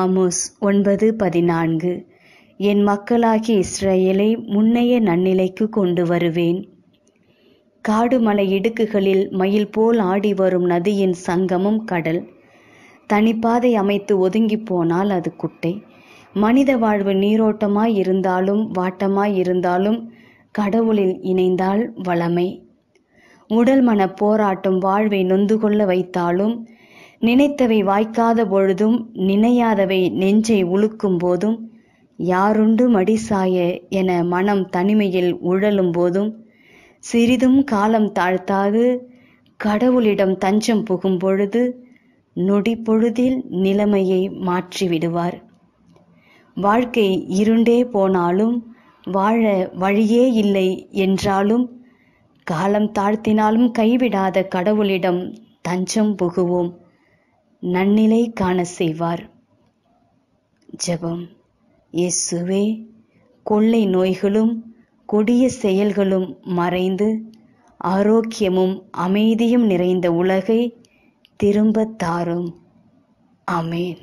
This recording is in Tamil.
ஆமோஸ் ஒன்பது பதினான்கு என் மக்களாகிய இஸ்ரேலை முன்னைய நன்னிலைக்கு கொண்டு வருவேன் காடு மலை இடுக்குகளில் மயில் போல் ஆடி வரும் நதியின் சங்கமும் கடல் தனிப்பாதை அமைத்து ஒதுங்கி போனால் அது குட்டை மனித வாழ்வு நீரோட்டமாய் இருந்தாலும் வாட்டமாய் இருந்தாலும் கடவுளில் இணைந்தால் வளமை உடல் மன போராட்டம் வாழ்வை நொந்து கொள்ள வைத்தாலும் நினைத்தவை வாய்க்காத பொழுதும் நினையாதவை நெஞ்சை உழுக்கும் போதும் யாருண்டு மடிசாய என மனம் தனிமையில் உழலும் போதும் சிறிதும் காலம் தாழ்த்தாது கடவுளிடம் தஞ்சம் புகும் பொழுது நொடி பொழுதில் நிலைமையை மாற்றிவிடுவார் வாழ்க்கை இருண்டே போனாலும் வாழ வழியே இல்லை என்றாலும் காலம் தாழ்த்தினாலும் கைவிடாத கடவுளிடம் தஞ்சம் புகுவோம் நன்னிலை காண செய்வார் ஜபம் இயேசுவே கொள்ளை நோய்களும் கொடிய செயல்களும் மறைந்து ஆரோக்கியமும் அமைதியும் நிறைந்த உலகை திரும்பத் தாரும் அமேன்